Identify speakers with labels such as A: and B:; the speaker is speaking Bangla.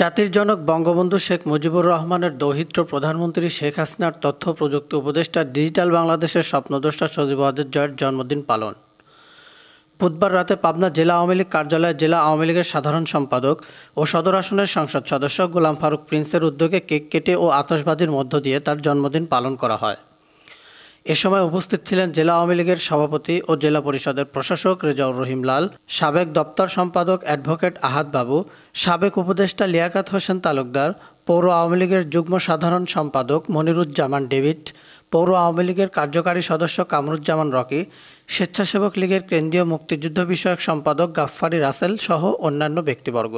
A: জাতির জনক বঙ্গবন্ধু শেখ মুজিবুর রহমানের দৌহিত্র প্রধানমন্ত্রী শেখ হাসিনার তথ্য প্রযুক্তি উপদেষ্টা ডিজিটাল বাংলাদেশের স্বপ্নদ্রষ্টা সজীব ওয়াজেদ জয়ের জন্মদিন পালন বুধবার রাতে পাবনা জেলা আওয়ামী লীগ কার্যালয়ে জেলা আওয়ামী লীগের সাধারণ সম্পাদক ও সদর আসনের সংসদ সদস্য গোলাম ফারুক প্রিন্সের উদ্যোগে কেক কেটে ও আতশবাজির মধ্য দিয়ে তার জন্মদিন পালন করা হয় এ সময় উপস্থিত ছিলেন জেলা আওয়ামী লীগের সভাপতি ও জেলা পরিষদের প্রশাসক রেজাউর রহিম লাল সাবেক দপ্তর সম্পাদক অ্যাডভোকেট আহাদ বাবু সাবেক উপদেষ্টা লিয়াকাত হোসেন তালুকদার পৌর আওয়ামী লীগের যুগ্ম সাধারণ সম্পাদক মনিরুজ্জামান ডেভিড পৌর আওয়ামী লীগের কার্যকারী সদস্য কামরুজ্জামান রকি স্বেচ্ছাসেবক লীগের কেন্দ্রীয় মুক্তিযুদ্ধ বিষয়ক সম্পাদক গাফফারি রাসেল সহ অন্যান্য ব্যক্তিবর্গ